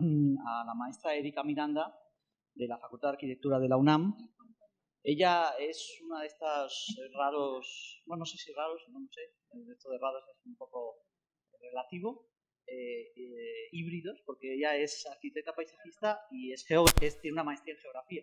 Mm, a la maestra Erika Miranda de la Facultad de Arquitectura de la UNAM. Ella es una de estas raros, bueno, no sé si raros, no lo sé, esto de raros es un poco relativo, eh, eh, híbridos, porque ella es arquitecta paisajista y es, es tiene una maestría en geografía.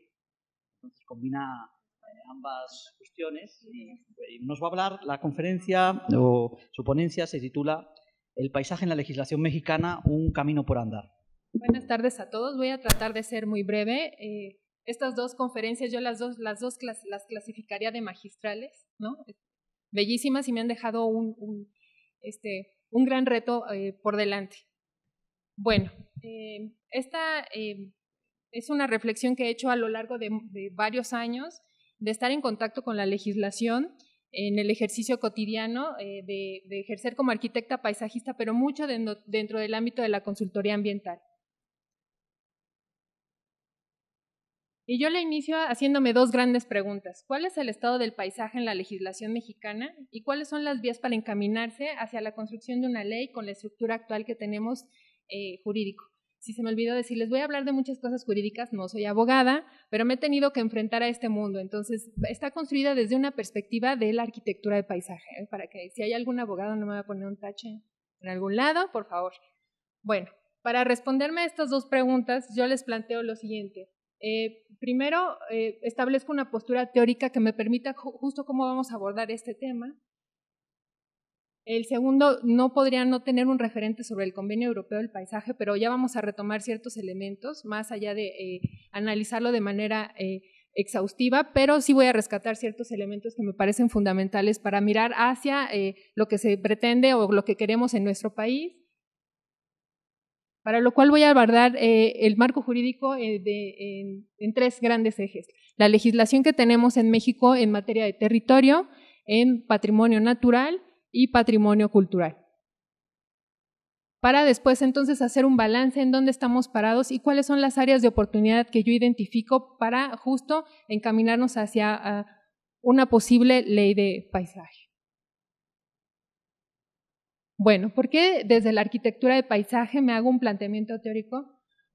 Entonces combina eh, ambas cuestiones y, nos va a hablar la conferencia o su ponencia se titula El paisaje en la legislación mexicana, un camino por andar. Buenas tardes a todos. Voy a tratar de ser muy breve. Eh, estas dos conferencias yo las dos, las dos las clasificaría de magistrales, ¿no? Eh, bellísimas y me han dejado un, este, gran reto eh, por delante. Bueno, esta es una reflexión que he hecho a lo largo de, varios años de estar en contacto con la legislación en el ejercicio cotidiano de, ejercer como arquitecta paisajista, pero mucho dentro del ámbito de la consultoría ambiental. Y yo le inicio haciéndome dos grandes preguntas. ¿Cuál es el estado del paisaje en la legislación mexicana? ¿Y cuáles son las vías para encaminarse hacia la construcción de una ley con la estructura actual que tenemos eh, jurídico? Si se me olvidó les voy a hablar de muchas cosas jurídicas, no soy abogada, pero me he tenido que enfrentar a este mundo. Entonces, está construida desde una perspectiva de la arquitectura de paisaje, ¿eh? para que si hay algún abogado no me va a poner un tache en algún lado, por favor. Bueno, para responderme a estas dos preguntas, yo les planteo lo siguiente. Eh, primero, eh, establezco una postura teórica que me permita justo cómo vamos a abordar este tema. El segundo, no podría no tener un referente sobre el Convenio Europeo del Paisaje, pero ya vamos a retomar ciertos elementos, más allá de eh, analizarlo de manera exhaustiva, pero sí voy a rescatar ciertos elementos que me parecen fundamentales para mirar hacia lo que se pretende o lo que queremos en nuestro país para lo cual voy a abordar eh, el marco jurídico eh, en, tres grandes ejes. La legislación que tenemos en México en materia de territorio, en patrimonio natural y patrimonio cultural. Para después entonces hacer un balance en dónde estamos parados y cuáles son las áreas de oportunidad que yo identifico para justo encaminarnos hacia ah, una posible ley de paisaje. Bueno, ¿por qué desde la arquitectura de paisaje me hago un planteamiento teórico?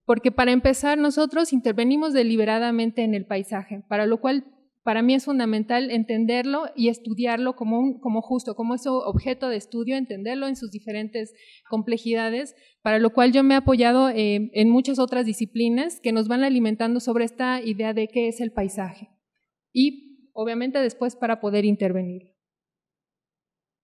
Porque para empezar, nosotros intervenimos deliberadamente en el paisaje, para lo cual para mí es fundamental entenderlo y estudiarlo como, justo, como ese objeto de estudio, entenderlo en sus diferentes complejidades, para lo cual yo me he apoyado eh, en muchas otras disciplinas que nos van alimentando sobre esta idea de qué es el paisaje y obviamente después para poder intervenir.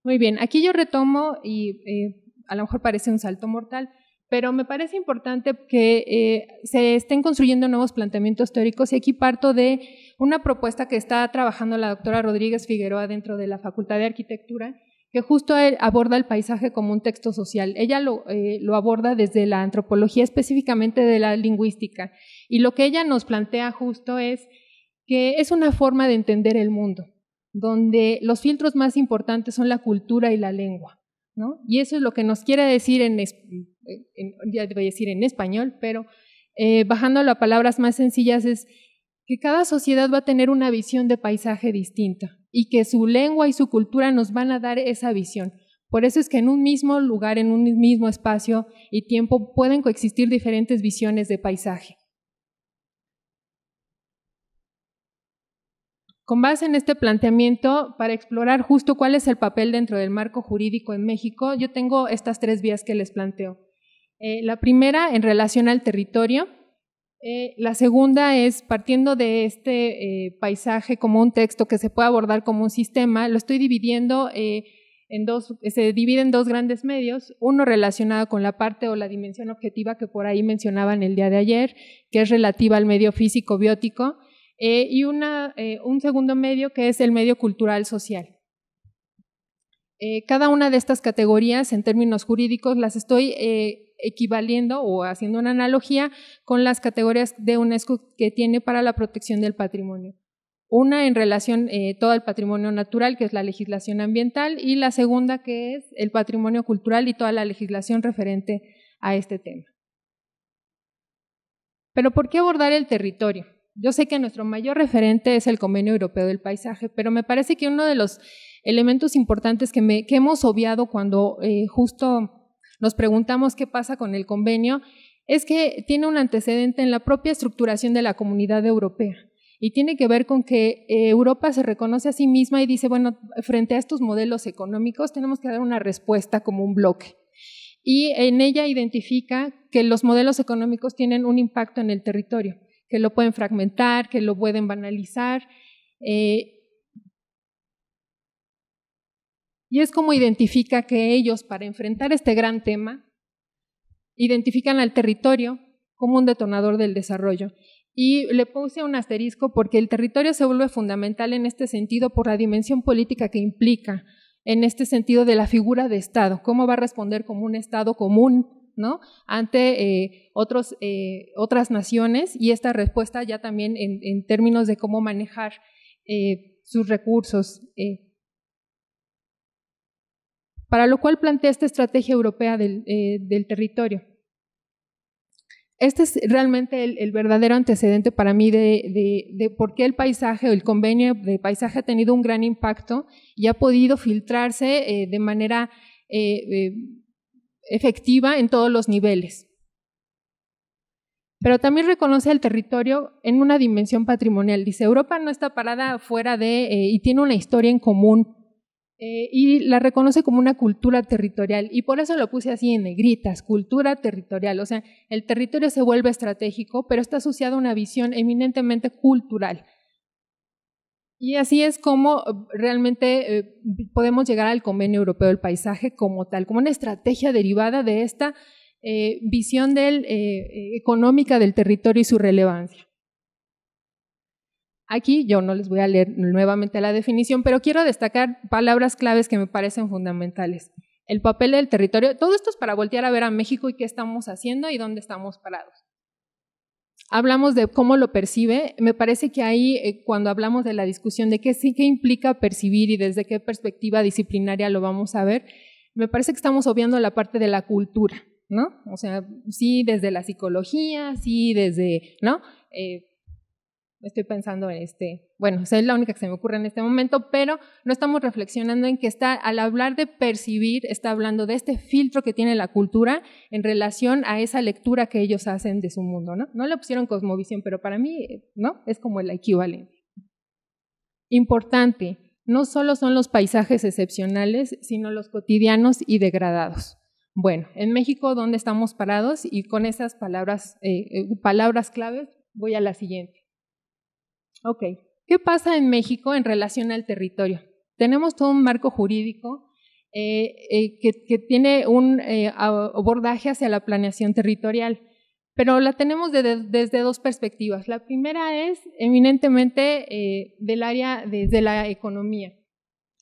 Muy bien, aquí yo retomo y eh, a lo mejor parece un salto mortal, pero me parece importante que eh, se estén construyendo nuevos planteamientos teóricos y aquí parto de una propuesta que está trabajando la doctora Rodríguez Figueroa dentro de la Facultad de Arquitectura, que justo e, aborda el paisaje como un texto social. Ella eh, lo aborda desde la antropología, específicamente de la lingüística, y lo que ella nos plantea justo es que es una forma de entender el mundo donde los filtros más importantes son la cultura y la lengua. ¿no? Y eso es lo que nos quiere decir en, ya decir en español, pero eh, bajándolo a palabras más sencillas es que cada sociedad va a tener una visión de paisaje distinta y que su lengua y su cultura nos van a dar esa visión. Por eso es que en un mismo lugar, en un mismo espacio y tiempo pueden coexistir diferentes visiones de paisaje. con base en este planteamiento, para explorar justo cuál es el papel dentro del marco jurídico en México, yo tengo estas tres vías que les planteo. Eh, la primera, en relación al territorio. Eh, la segunda es, partiendo de este eh, paisaje como un texto que se puede abordar como un sistema, lo estoy dividiendo en dos, se divide en dos grandes medios, uno relacionado con la parte o la dimensión objetiva que por ahí mencionaban el día de ayer, que es relativa al medio físico biótico, eh, y eh, un segundo medio que es el medio cultural social. Eh, cada una de estas categorías, en términos jurídicos, las estoy equivaliendo o haciendo una analogía con las categorías de UNESCO que tiene para la protección del patrimonio. Una en relación eh, todo el patrimonio natural, que es la legislación ambiental, y la segunda que es el patrimonio cultural y toda la legislación referente a este tema. Pero ¿por qué abordar el territorio? Yo sé que nuestro mayor referente es el Convenio Europeo del Paisaje, pero me parece que uno de los elementos importantes que, hemos obviado cuando eh, justo nos preguntamos qué pasa con el convenio es que tiene un antecedente en la propia estructuración de la comunidad europea y tiene que ver con que eh, Europa se reconoce a sí misma y dice, bueno, frente a estos modelos económicos tenemos que dar una respuesta como un bloque. Y en ella identifica que los modelos económicos tienen un impacto en el territorio que lo pueden fragmentar, que lo pueden banalizar. Eh, y es como identifica que ellos, para enfrentar este gran tema, identifican al territorio como un detonador del desarrollo. Y le puse un asterisco porque el territorio se vuelve fundamental en este sentido por la dimensión política que implica, en este sentido de la figura de Estado, cómo va a responder como un Estado común ante eh, otros, eh, otras naciones y esta respuesta ya también en, términos de cómo manejar eh, sus recursos. Para lo cual plantea esta estrategia europea del, territorio. Este es realmente el, verdadero antecedente para mí de, por qué el paisaje o el convenio de paisaje ha tenido un gran impacto y ha podido filtrarse de manera efectiva en todos los niveles. Pero también reconoce el territorio en una dimensión patrimonial. Dice, Europa no está parada fuera de, eh, y tiene una historia en común, eh, y la reconoce como una cultura territorial. Y por eso lo puse así en negritas, cultura territorial. O sea, el territorio se vuelve estratégico, pero está asociado a una visión eminentemente cultural y así es como eh, realmente eh, podemos llegar al Convenio Europeo del Paisaje como tal, como una estrategia derivada de esta eh, visión económica del territorio y su relevancia. Aquí yo no les voy a leer nuevamente la definición, pero quiero destacar palabras claves que me parecen fundamentales. El papel del territorio, todo esto es para voltear a ver a México y qué estamos haciendo y dónde estamos parados hablamos de cómo lo percibe, me parece que ahí eh, cuando hablamos de la discusión de qué implica percibir y desde qué perspectiva disciplinaria lo vamos a ver, me parece que estamos obviando la parte de la cultura, ¿no? O sea, sí desde la psicología, sí desde, ¿no? Eh, estoy pensando en este, bueno, esa es la única que se me ocurre en este momento, pero no estamos reflexionando en que está, al hablar de percibir, está hablando de este filtro que tiene la cultura en relación a esa lectura que ellos hacen de su mundo, ¿no? No le pusieron cosmovisión, pero para mí, ¿no? Es como el equivalente. Importante, no solo son los paisajes excepcionales, sino los cotidianos y degradados. Bueno, en México, ¿dónde estamos parados? Y con esas palabras, eh, eh, palabras claves, voy a la siguiente. Ok, ¿qué pasa en México en relación al territorio? Tenemos todo un marco jurídico eh, eh, que, tiene un eh, abordaje hacia la planeación territorial, pero la tenemos desde dos perspectivas. La primera es eminentemente del área de la economía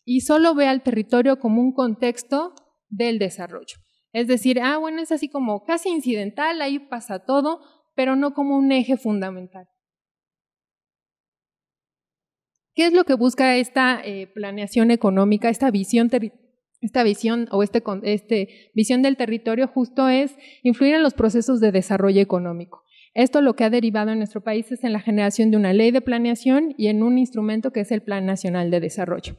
y solo ve al territorio como un contexto del desarrollo. Es decir, ah, bueno, es así como casi incidental, ahí pasa todo, pero no como un eje fundamental. ¿Qué es lo que busca esta eh, planeación económica, esta visión esta visión o este, este visión del territorio justo es influir en los procesos de desarrollo económico. Esto lo que ha derivado en nuestro país es en la generación de una ley de planeación y en un instrumento que es el Plan Nacional de Desarrollo.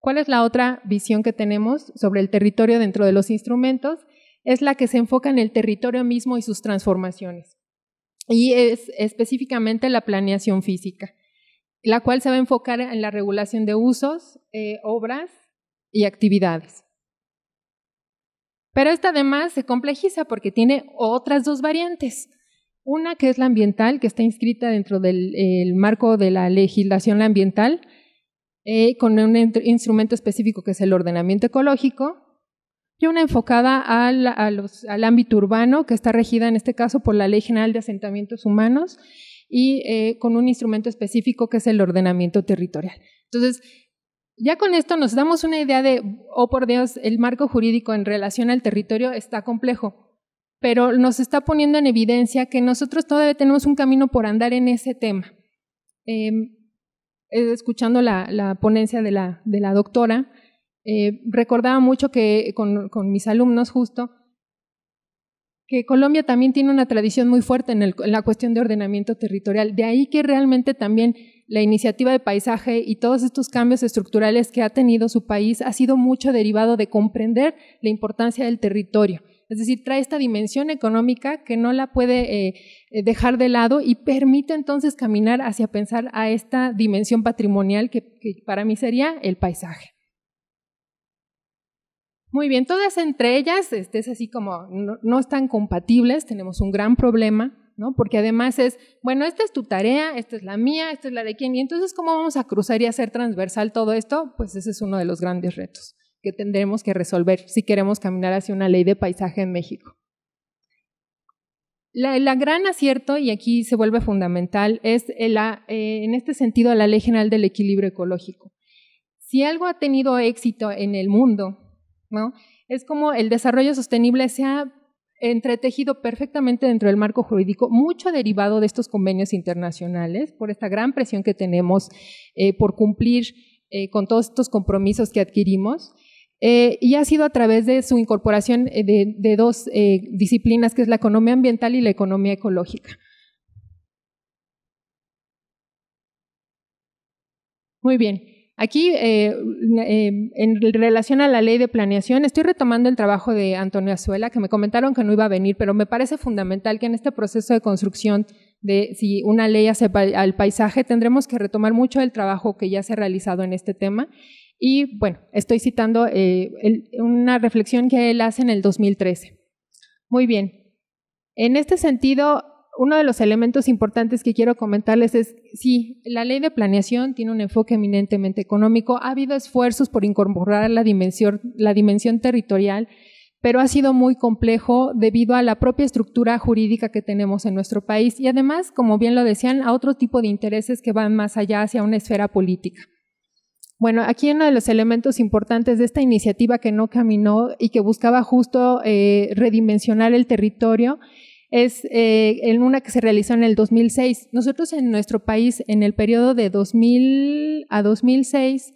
¿Cuál es la otra visión que tenemos sobre el territorio dentro de los instrumentos? Es la que se enfoca en el territorio mismo y sus transformaciones. Y es específicamente la planeación física la cual se va a enfocar en la regulación de usos, eh, obras y actividades. Pero esta además se complejiza porque tiene otras dos variantes. Una que es la ambiental, que está inscrita dentro del marco de la legislación ambiental, eh, con un instrumento específico que es el ordenamiento ecológico, y una enfocada al, al ámbito urbano, que está regida en este caso por la Ley General de Asentamientos Humanos y eh, con un instrumento específico que es el ordenamiento territorial. Entonces, ya con esto nos damos una idea de, oh por Dios, el marco jurídico en relación al territorio está complejo, pero nos está poniendo en evidencia que nosotros todavía tenemos un camino por andar en ese tema. Em, eh, escuchando la, la, ponencia de la, de la doctora, eh, recordaba mucho que con, con mis alumnos justo, que Colombia también tiene una tradición muy fuerte en, la cuestión de ordenamiento territorial. De ahí que realmente también la iniciativa de paisaje y todos estos cambios estructurales que ha tenido su país ha sido mucho derivado de comprender la importancia del territorio. Es decir, trae esta dimensión económica que no la puede eh, dejar de lado y permite entonces caminar hacia pensar a esta dimensión patrimonial que para mí sería el paisaje. Muy bien, todas entre ellas, este, es así como no, están compatibles, tenemos un gran problema, ¿no? Porque además es, bueno, esta es tu tarea, esta es la mía, esta es la de quién, y entonces, ¿cómo vamos a cruzar y hacer transversal todo esto? Pues ese es uno de los grandes retos que tendremos que resolver si queremos caminar hacia una ley de paisaje en México. La, gran acierto, y aquí se vuelve fundamental, es eh, en este sentido la Ley General del Equilibrio Ecológico. Si algo ha tenido éxito en el mundo es como el desarrollo sostenible se ha entretejido perfectamente dentro del marco jurídico, mucho derivado de estos convenios internacionales, por esta gran presión que tenemos eh, por cumplir eh, con todos estos compromisos que adquirimos. Eh, y ha sido a través de su incorporación de dos disciplinas, que es la economía ambiental y la economía ecológica. Muy bien. Aquí, eh, eh, en relación a la ley de planeación, estoy retomando el trabajo de Antonio Azuela, que me comentaron que no iba a venir, pero me parece fundamental que en este proceso de construcción de si una ley hace al paisaje, tendremos que retomar mucho el trabajo que ya se ha realizado en este tema. Y bueno, estoy citando eh, una reflexión que él hace en el 2013. Muy bien. En este sentido, uno de los elementos importantes que quiero comentarles es, sí, la ley de planeación tiene un enfoque eminentemente económico, ha habido esfuerzos por incorporar la dimensión, territorial, pero ha sido muy complejo debido a la propia estructura jurídica que tenemos en nuestro país y además, como bien lo decían, a otro tipo de intereses que van más allá hacia una esfera política. Bueno, aquí uno de los elementos importantes de esta iniciativa que no caminó y que buscaba justo eh, redimensionar el territorio es eh, en una que se realizó en el 2006. Nosotros en nuestro país, en el periodo de 2000 a 2006,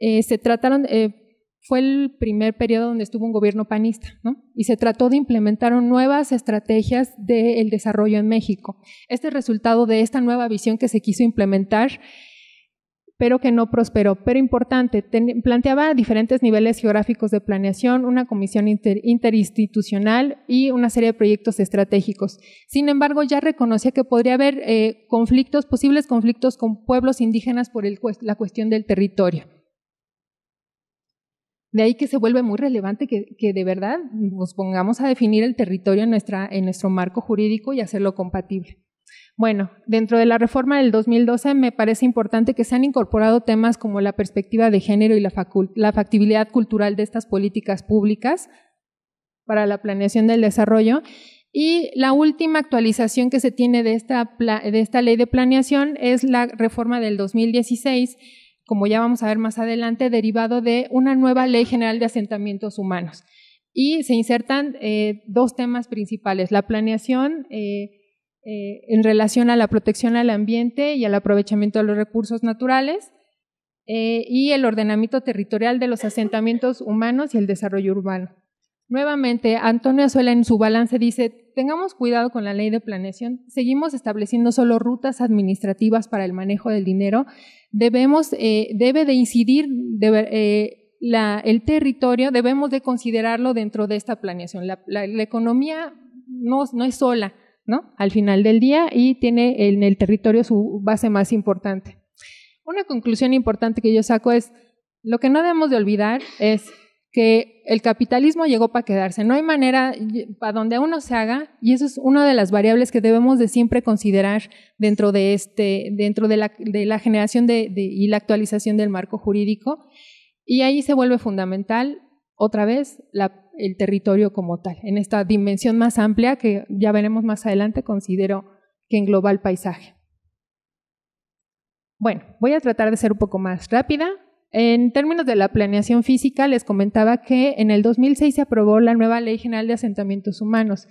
eh, se trataron, eh, fue el primer periodo donde estuvo un gobierno panista, ¿no? Y se trató de implementar nuevas estrategias del desarrollo en México. Este resultado de esta nueva visión que se quiso implementar pero que no prosperó. Pero importante, planteaba diferentes niveles geográficos de planeación, una comisión interinstitucional y una serie de proyectos estratégicos. Sin embargo, ya reconocía que podría haber eh, conflictos, posibles conflictos con pueblos indígenas por la cuestión del territorio. De ahí que se vuelve muy relevante que, de verdad nos pongamos a definir el territorio en nuestro marco jurídico y hacerlo compatible. Bueno, dentro de la reforma del 2012 me parece importante que se han incorporado temas como la perspectiva de género y la, factibilidad cultural de estas políticas públicas para la planeación del desarrollo. Y la última actualización que se tiene de esta, de esta ley de planeación es la reforma del 2016 como ya vamos a ver más adelante, derivado de una nueva ley general de asentamientos humanos. Y se insertan eh, dos temas principales, la planeación eh, eh, en relación a la protección al ambiente y al aprovechamiento de los recursos naturales eh, y el ordenamiento territorial de los asentamientos humanos y el desarrollo urbano. Nuevamente, Antonio Azuela en su balance dice, tengamos cuidado con la ley de planeación, seguimos estableciendo solo rutas administrativas para el manejo del dinero, debemos, eh, debe de incidir el territorio, debemos de considerarlo dentro de esta planeación. La, economía no es sola, al final del día y tiene en el territorio su base más importante. Una conclusión importante que yo saco es, lo que no debemos de olvidar es que el capitalismo llegó para quedarse. No hay manera para donde uno se haga, y eso es una de las variables que debemos de siempre considerar dentro de, este, dentro de, la, generación de, de, y la actualización del marco jurídico. Y ahí se vuelve fundamental, otra vez, la el territorio como tal, en esta dimensión más amplia que ya veremos más adelante, considero que engloba el paisaje. Bueno, voy a tratar de ser un poco más rápida. En términos de la planeación física, les comentaba que en el 2006 se aprobó la nueva Ley General de Asentamientos Humanos.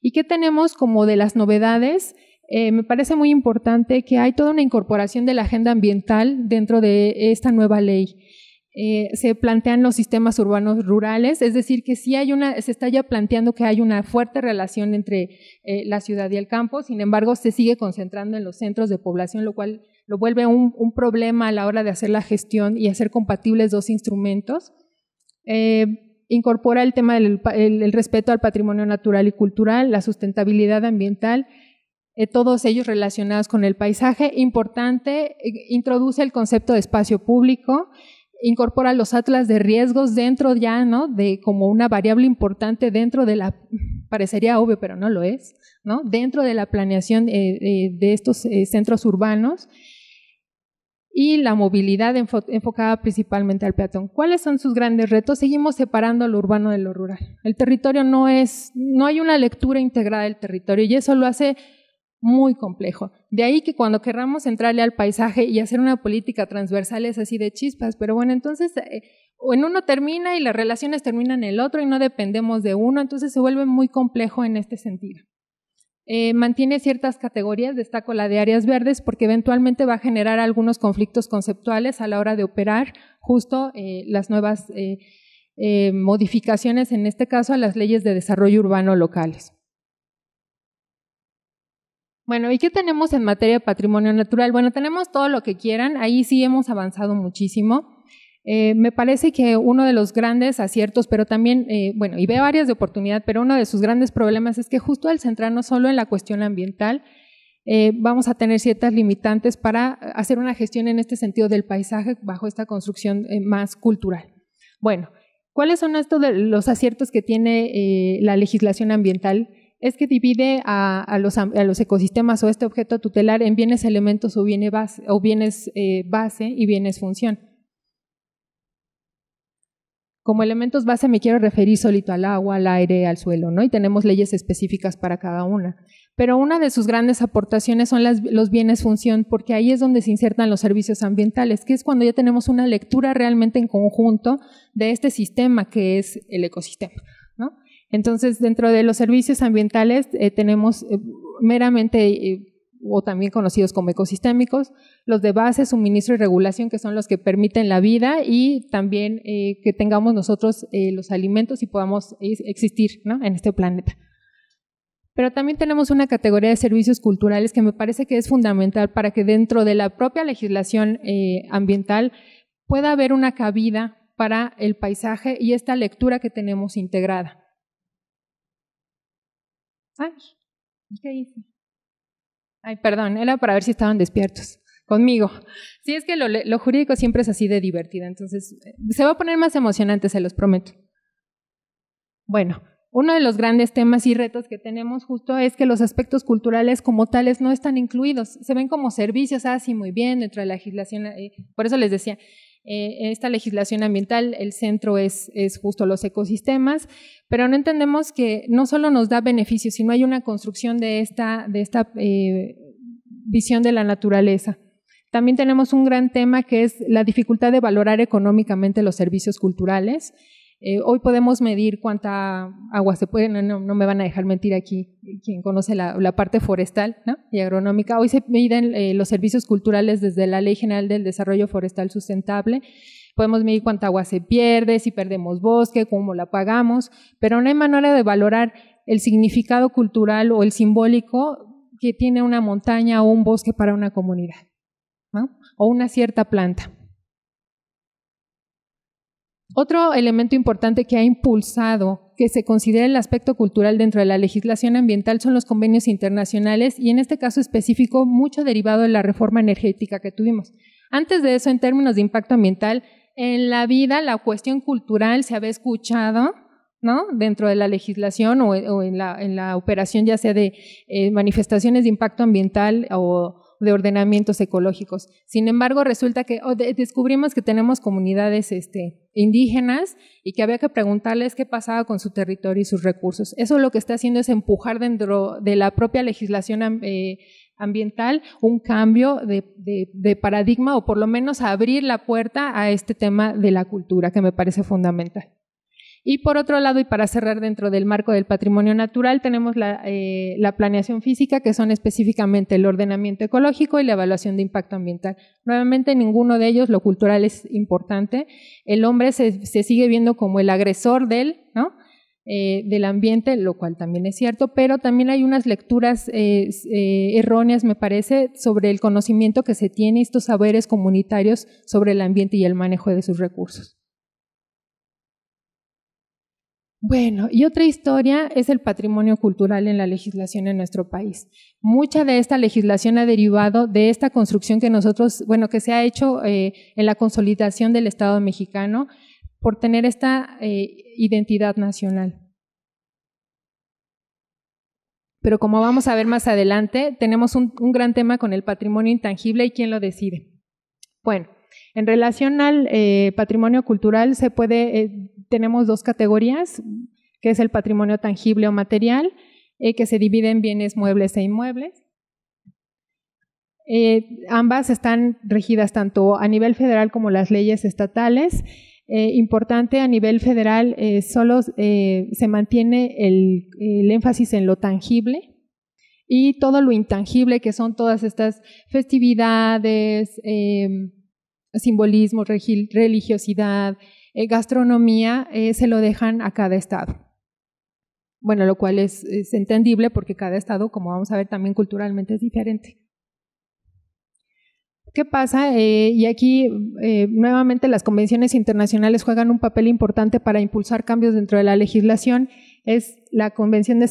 ¿Y qué tenemos como de las novedades? Eh, me parece muy importante que hay toda una incorporación de la agenda ambiental dentro de esta nueva ley. Eh, se plantean los sistemas urbanos rurales, es decir, que sí hay una, se está ya planteando que hay una fuerte relación entre eh, la ciudad y el campo, sin embargo, se sigue concentrando en los centros de población, lo cual lo vuelve un, un problema a la hora de hacer la gestión y hacer compatibles dos instrumentos. Eh, incorpora el tema del respeto al patrimonio natural y cultural, la sustentabilidad ambiental, todos ellos relacionados con el paisaje. Importante, introduce el concepto de espacio público, incorpora los atlas de riesgos dentro ya, ¿no? De como una variable importante dentro de la, parecería obvio, pero no lo es, ¿no? Dentro de la planeación eh, eh, de estos eh, centros urbanos y la movilidad enfocada principalmente al peatón. ¿Cuáles son sus grandes retos? Seguimos separando lo urbano de lo rural. El territorio no es, no hay una lectura integrada del territorio y eso lo hace muy complejo. De ahí que cuando querramos entrarle al paisaje y hacer una política transversal es así de chispas, pero bueno, entonces eh, en uno termina y las relaciones terminan en el otro y no dependemos de uno, entonces se vuelve muy complejo en este sentido. Eh, mantiene ciertas categorías, destaco la de áreas verdes, porque eventualmente va a generar algunos conflictos conceptuales a la hora de operar justo eh, las nuevas modificaciones, en este caso a las leyes de desarrollo urbano locales. Bueno, ¿y qué tenemos en materia de patrimonio natural? Bueno, tenemos todo lo que quieran, ahí sí hemos avanzado muchísimo. Eh, me parece que uno de los grandes aciertos, pero también, eh, bueno, y veo varias de oportunidad, pero uno de sus grandes problemas es que justo al centrarnos solo en la cuestión ambiental, eh, vamos a tener ciertas limitantes para hacer una gestión en este sentido del paisaje bajo esta construcción más cultural. Bueno, ¿cuáles son estos de los aciertos que tiene la legislación ambiental? es que divide a, los, ecosistemas o este objeto tutelar en bienes elementos o, bienes eh, base, y bienes función. Como elementos base me quiero referir solito al agua, al aire, al suelo, ¿no? Y tenemos leyes específicas para cada una. Pero una de sus grandes aportaciones son los bienes función, porque ahí es donde se insertan los servicios ambientales, que es cuando ya tenemos una lectura realmente en conjunto de este sistema que es el ecosistema. Entonces, dentro de los servicios ambientales eh, tenemos eh, meramente, eh, o también conocidos como ecosistémicos, los de base, suministro y regulación, que son los que permiten la vida y también que tengamos nosotros los alimentos y podamos existir en este planeta. Pero también tenemos una categoría de servicios culturales que me parece que es fundamental para que dentro de la propia legislación ambiental pueda haber una cabida para el paisaje y esta lectura que tenemos integrada. Ay, ¿qué hice? Ay, perdón, era para ver si estaban despiertos conmigo. Sí, es que lo, jurídico siempre es así de divertido, entonces eh, se va a poner más emocionante, se los prometo. Bueno, uno de los grandes temas y retos que tenemos justo es que los aspectos culturales como tales no están incluidos, se ven como servicios, así ah, muy bien, dentro de la legislación, eh, por eso les decía, en eh, esta legislación ambiental, el centro es, justo los ecosistemas, pero no entendemos que no solo nos da beneficios, sino hay una construcción de esta, eh, visión de la naturaleza. También tenemos un gran tema que es la dificultad de valorar económicamente los servicios culturales. Eh, hoy podemos medir cuánta agua se puede, no, me van a dejar mentir aquí quien conoce la, parte forestal y agronómica. Hoy se miden eh, los servicios culturales desde la Ley General del Desarrollo Forestal Sustentable. Podemos medir cuánta agua se pierde, si perdemos bosque, cómo la pagamos, pero no hay manera de valorar el significado cultural o el simbólico que tiene una montaña o un bosque para una comunidad o una cierta planta. Otro elemento importante que ha impulsado que se considere el aspecto cultural dentro de la legislación ambiental son los convenios internacionales y en este caso específico mucho derivado de la reforma energética que tuvimos. Antes de eso, en términos de impacto ambiental, en la vida la cuestión cultural se había escuchado ¿no? dentro de la legislación o, en, la, operación ya sea de eh, manifestaciones de impacto ambiental o de ordenamientos ecológicos. Sin embargo, resulta que oh, descubrimos que tenemos comunidades este, indígenas y que había que preguntarles qué pasaba con su territorio y sus recursos. Eso lo que está haciendo es empujar dentro de la propia legislación eh, ambiental un cambio de, paradigma o por lo menos abrir la puerta a este tema de la cultura que me parece fundamental. Y por otro lado, y para cerrar dentro del marco del patrimonio natural, tenemos eh, la, planeación física, que son específicamente el ordenamiento ecológico y la evaluación de impacto ambiental. Nuevamente, ninguno de ellos, lo cultural es importante. El hombre se, sigue viendo como el agresor del, ¿no? Eh, del ambiente, lo cual también es cierto, pero también hay unas lecturas eh, erróneas, me parece, sobre el conocimiento que se tiene, estos saberes comunitarios sobre el ambiente y el manejo de sus recursos. Bueno, y otra historia es el patrimonio cultural en la legislación en nuestro país. Mucha de esta legislación ha derivado de esta construcción que nosotros, bueno, que se ha hecho eh, en la consolidación del Estado mexicano por tener esta eh, identidad nacional. Pero como vamos a ver más adelante, tenemos un, gran tema con el patrimonio intangible y quién lo decide. Bueno, en relación al eh, patrimonio cultural, se puede tenemos dos categorías, que es el patrimonio tangible o material, eh, que se divide en bienes muebles e inmuebles. Eh, ambas están regidas tanto a nivel federal como las leyes estatales. Eh, importante a nivel federal, solo se mantiene el, énfasis en lo tangible, y todo lo intangible que son todas estas festividades, simbolismo, simbolismos, religiosidad, eh, gastronomía eh, se lo dejan a cada estado. Bueno, lo cual es, entendible porque cada estado, como vamos a ver, también culturalmente es diferente. ¿Qué pasa? Eh, y aquí nuevamente las convenciones internacionales juegan un papel importante para impulsar cambios dentro de la legislación. Es la Convención de,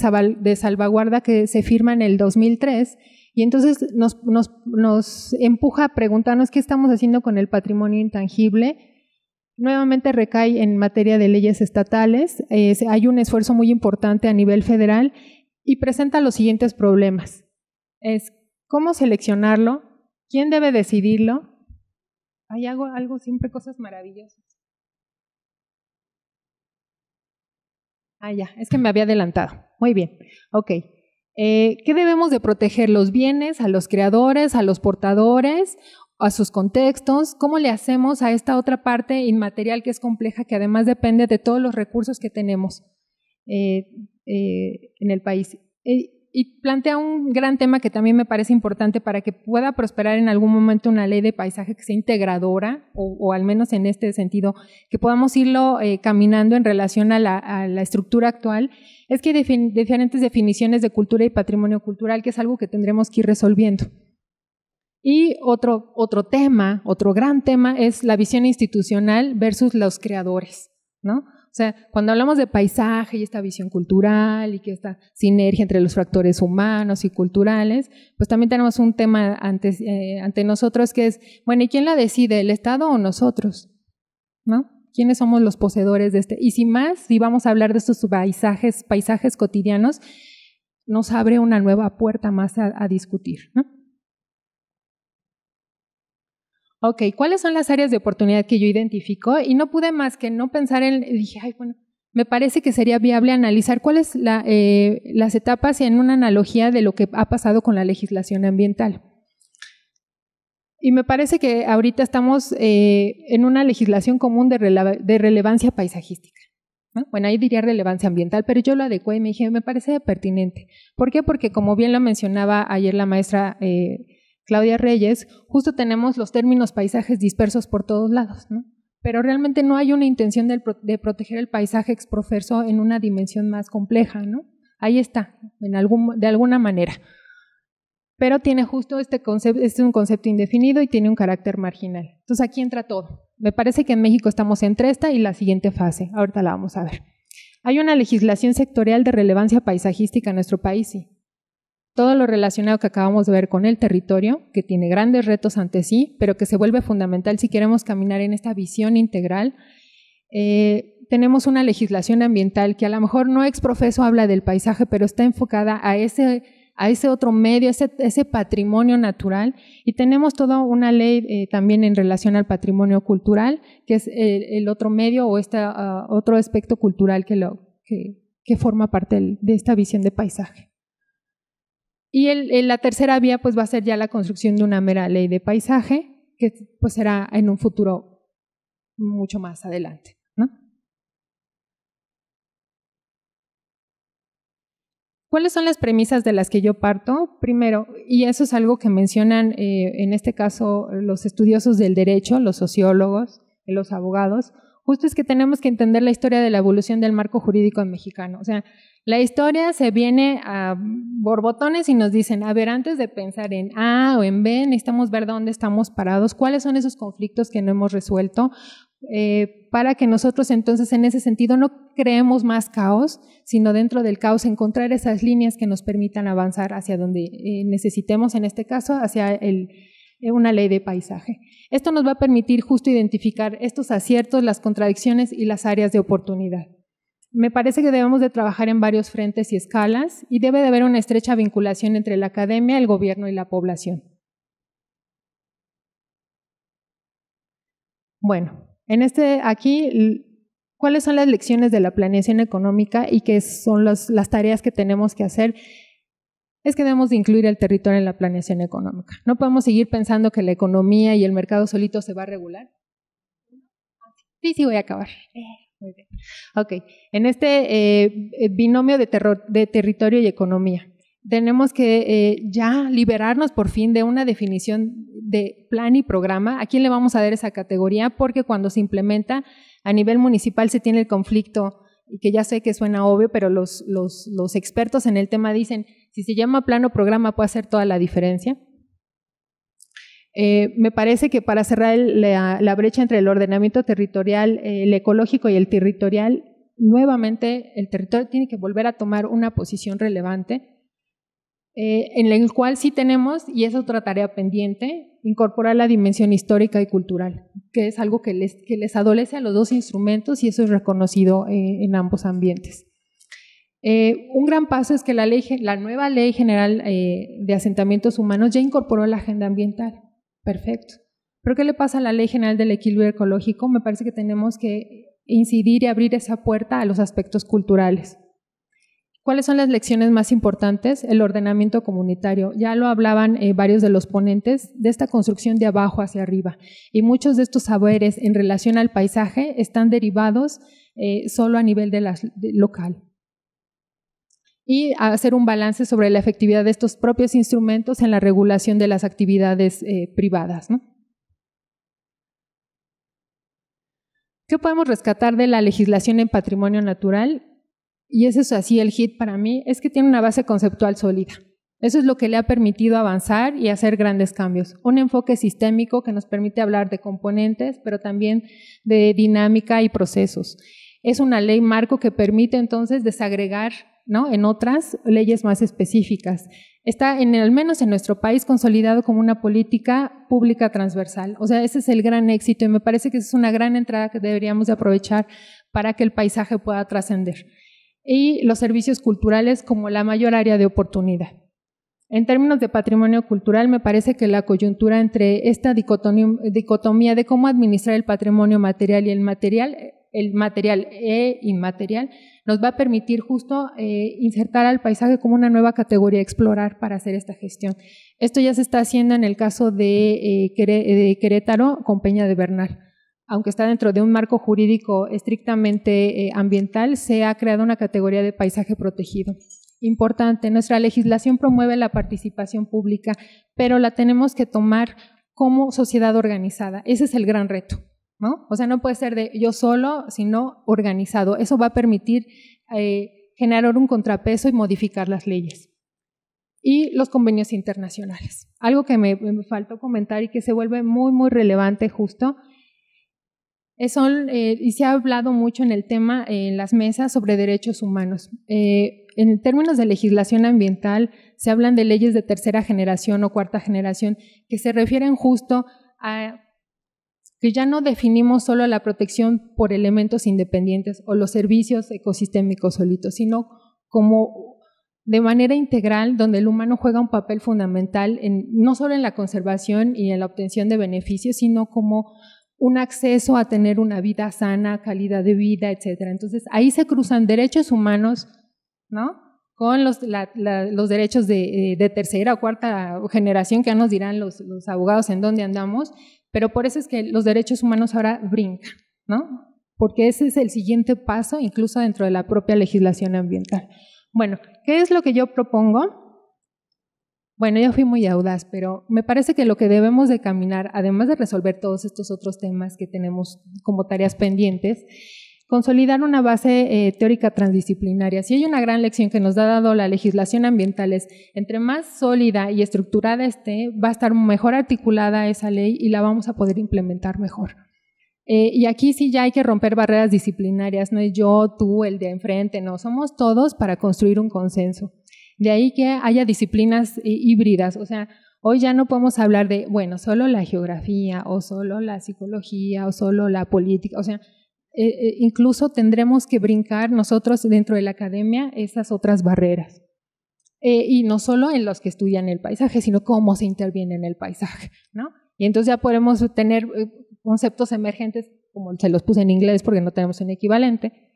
Salvaguarda que se firma en el 2003 y entonces nos, nos empuja a preguntarnos qué estamos haciendo con el patrimonio intangible, Nuevamente recae en materia de leyes estatales. hay un esfuerzo muy importante a nivel federal y presenta los siguientes problemas. Es cómo seleccionarlo, quién debe decidirlo. Hay algo, algo siempre cosas maravillosas. Ah, ya, es que me había adelantado. Muy bien, ok. Eh, ¿Qué debemos de proteger? ¿Los bienes, a los creadores, a los portadores a sus contextos, cómo le hacemos a esta otra parte inmaterial que es compleja, que además depende de todos los recursos que tenemos eh, eh, en el país. Eh, y plantea un gran tema que también me parece importante para que pueda prosperar en algún momento una ley de paisaje que sea integradora, o, al menos en este sentido, que podamos irlo caminando en relación a la, estructura actual, es que hay diferentes definiciones de cultura y patrimonio cultural, que es algo que tendremos que ir resolviendo. Y otro, otro tema, otro gran tema es la visión institucional versus los creadores, ¿no? O sea, cuando hablamos de paisaje y esta visión cultural y que esta sinergia entre los factores humanos y culturales, pues también tenemos un tema ante, eh, ante nosotros que es, bueno, ¿y quién la decide, el Estado o nosotros? ¿No? ¿Quiénes somos los poseedores de este? Y si más, si vamos a hablar de estos paisajes, paisajes cotidianos, nos abre una nueva puerta más a discutir, ¿no? ok, ¿cuáles son las áreas de oportunidad que yo identifico? Y no pude más que no pensar en, dije, ay, bueno, me parece que sería viable analizar cuáles la, eh, las etapas y en una analogía de lo que ha pasado con la legislación ambiental. Y me parece que ahorita estamos eh, en una legislación común de, relevancia paisajística. Bueno, ahí diría relevancia ambiental, pero yo lo adecué y me dije, me parece pertinente. ¿Por qué? Porque como bien lo mencionaba ayer la maestra... Eh, Claudia Reyes, justo tenemos los términos paisajes dispersos por todos lados, ¿no? Pero realmente no hay una intención de, proteger el paisaje exprofeso en una dimensión más compleja, ¿no? Ahí está, en algún, de alguna manera. Pero tiene justo este concepto, este es un concepto indefinido y tiene un carácter marginal. Entonces aquí entra todo. Me parece que en México estamos entre esta y la siguiente fase. Ahorita la vamos a ver. Hay una legislación sectorial de relevancia paisajística en nuestro país, sí todo lo relacionado que acabamos de ver con el territorio, que tiene grandes retos ante sí, pero que se vuelve fundamental si queremos caminar en esta visión integral. Eh, tenemos una legislación ambiental que a lo mejor no exprofeso habla del paisaje, pero está enfocada a ese, a ese otro medio, ese, ese patrimonio natural. Y tenemos toda una ley eh, también en relación al patrimonio cultural, que es el, otro medio o este otro aspecto cultural que forma parte de esta visión de paisaje. Y el, la tercera vía pues va a ser ya la construcción de una mera ley de paisaje, que pues será en un futuro mucho más adelante. ¿Cuáles son las premisas de las que yo parto? Primero, y eso es algo que mencionan eh, en este caso los estudiosos del derecho, los sociólogos, los abogados, justo es que tenemos que entender la historia de la evolución del marco jurídico mexicano. O sea, la historia se viene a borbotones y nos dicen, a ver, antes de pensar en A o en B, necesitamos ver dónde estamos parados, cuáles son esos conflictos que no hemos resuelto, eh, para que nosotros entonces en ese sentido no creemos más caos, sino dentro del caos encontrar esas líneas que nos permitan avanzar hacia donde eh, necesitemos, en este caso, hacia eh, una ley de paisaje. Esto nos va a permitir justo identificar estos aciertos, las contradicciones y las áreas de oportunidad. Me parece que debemos de trabajar en varios frentes y escalas y debe de haber una estrecha vinculación entre la academia, el gobierno y la población. Bueno, en este aquí, ¿cuáles son las lecciones de la planeación económica y qué son las tareas que tenemos que hacer? Es que debemos de incluir el territorio en la planeación económica. No podemos seguir pensando que la economía y el mercado solito se va a regular. Sí, sí, voy a acabar. Eh, muy bien. Ok. En este eh, binomio de, terror, de territorio y economía, tenemos que eh, ya liberarnos por fin de una definición de plan y programa. ¿A quién le vamos a dar esa categoría? Porque cuando se implementa a nivel municipal se tiene el conflicto, y que ya sé que suena obvio, pero los, los expertos en el tema dicen, si se llama plan o programa puede hacer toda la diferencia. Eh, me parece que para cerrar la, brecha entre el ordenamiento territorial, eh, el ecológico y el territorial, nuevamente el territorio tiene que volver a tomar una posición relevante, eh, en la cual sí tenemos, y es otra tarea pendiente, incorporar la dimensión histórica y cultural, que es algo que les, adolece a los dos instrumentos y eso es reconocido en ambos ambientes. un gran paso es que la, ley, la nueva Ley General de Asentamientos Humanos ya incorporó la agenda ambiental Perfecto. Pero ¿qué le pasa a la Ley General del Equilibrio Ecológico? Me parece que tenemos que incidir y abrir esa puerta a los aspectos culturales. ¿Cuáles son las lecciones más importantes? El ordenamiento comunitario. Ya lo hablaban eh, varios de los ponentes de esta construcción de abajo hacia arriba. Y muchos de estos saberes en relación al paisaje están derivados eh, solo a nivel de la, local y hacer un balance sobre la efectividad de estos propios instrumentos en la regulación de las actividades eh, privadas. ¿Qué podemos rescatar de la legislación en patrimonio natural? Y ese es así el hit para mí, es que tiene una base conceptual sólida. Eso es lo que le ha permitido avanzar y hacer grandes cambios. Un enfoque sistémico que nos permite hablar de componentes, pero también de dinámica y procesos. Es una ley marco que permite entonces desagregar ¿no? en otras leyes más específicas. Está, en, al menos en nuestro país, consolidado como una política pública transversal. O sea, ese es el gran éxito y me parece que es una gran entrada que deberíamos aprovechar para que el paisaje pueda trascender. Y los servicios culturales como la mayor área de oportunidad. En términos de patrimonio cultural, me parece que la coyuntura entre esta dicotomía de cómo administrar el patrimonio material y el material, el material e inmaterial, nos va a permitir justo eh, insertar al paisaje como una nueva categoría explorar para hacer esta gestión. Esto ya se está haciendo en el caso de, eh, Querétaro con Peña de Bernal aunque está dentro de un marco jurídico estrictamente eh, ambiental, se ha creado una categoría de paisaje protegido. Importante, nuestra legislación promueve la participación pública, pero la tenemos que tomar como sociedad organizada. Ese es el gran reto. ¿no? O sea, no puede ser de yo solo, sino organizado. Eso va a permitir eh, generar un contrapeso y modificar las leyes. Y los convenios internacionales. Algo que me, faltó comentar y que se vuelve muy, muy relevante justo. Eh, eh, y se ha hablado mucho en el tema, en las mesas, sobre derechos humanos. en términos de legislación ambiental, se hablan de leyes de tercera generación o cuarta generación, que se refieren justo a que ya no definimos solo la protección por elementos independientes o los servicios ecosistémicos solitos, sino como de manera integral donde el humano juega un papel fundamental no solo en la conservación y en la obtención de beneficios, sino como un acceso a tener una vida sana, calidad de vida, etcétera. Entonces ahí se cruzan derechos humanos, ¿no? Con los, derechos eh, de, tercera o cuarta generación, que ya nos dirán los abogados en dónde andamos, pero por eso es que los derechos humanos ahora brincan, ¿no? Porque ese es el siguiente paso, incluso dentro de la propia legislación ambiental. Bueno, ¿qué es lo que yo propongo? Bueno, yo fui muy audaz, pero me parece que lo que debemos de caminar, además de resolver todos estos otros temas que tenemos como tareas pendientes, consolidar una base eh, teórica transdisciplinaria. Si hay una gran lección que nos ha dado la legislación ambiental es, entre más sólida y estructurada esté, va a estar mejor articulada esa ley y la vamos a poder implementar mejor. Eh, y aquí sí ya hay que romper barreras disciplinarias, no es yo, tú, el de enfrente, no, somos todos para construir un consenso. De ahí que haya disciplinas eh, híbridas, o sea, Hoy ya no podemos hablar de, bueno, solo la geografía o solo la psicología o solo la política. O sea, eh, eh, incluso tendremos que brincar nosotros dentro de la academia esas otras barreras. Eh, y no solo en los que estudian el paisaje, sino cómo se interviene en el paisaje, Y entonces ya podemos tener conceptos emergentes, como se los puse en inglés porque no tenemos un equivalente,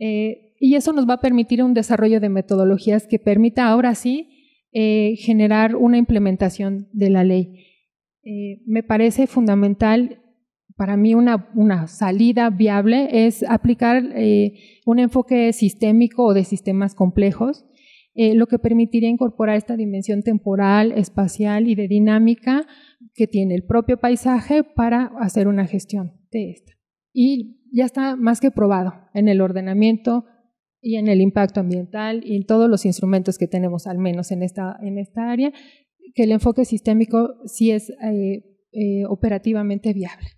y eso nos va a permitir un desarrollo de metodologías que permita ahora sí generar una implementación de la ley. me parece fundamental para mí una, salida viable es aplicar eh, un enfoque sistémico o de sistemas complejos, eh, lo que permitiría incorporar esta dimensión temporal, espacial y de dinámica que tiene el propio paisaje para hacer una gestión de esta. Y ya está más que probado en el ordenamiento y en el impacto ambiental y en todos los instrumentos que tenemos, al menos en esta, en esta área, que el enfoque sistémico sí es eh, operativamente viable.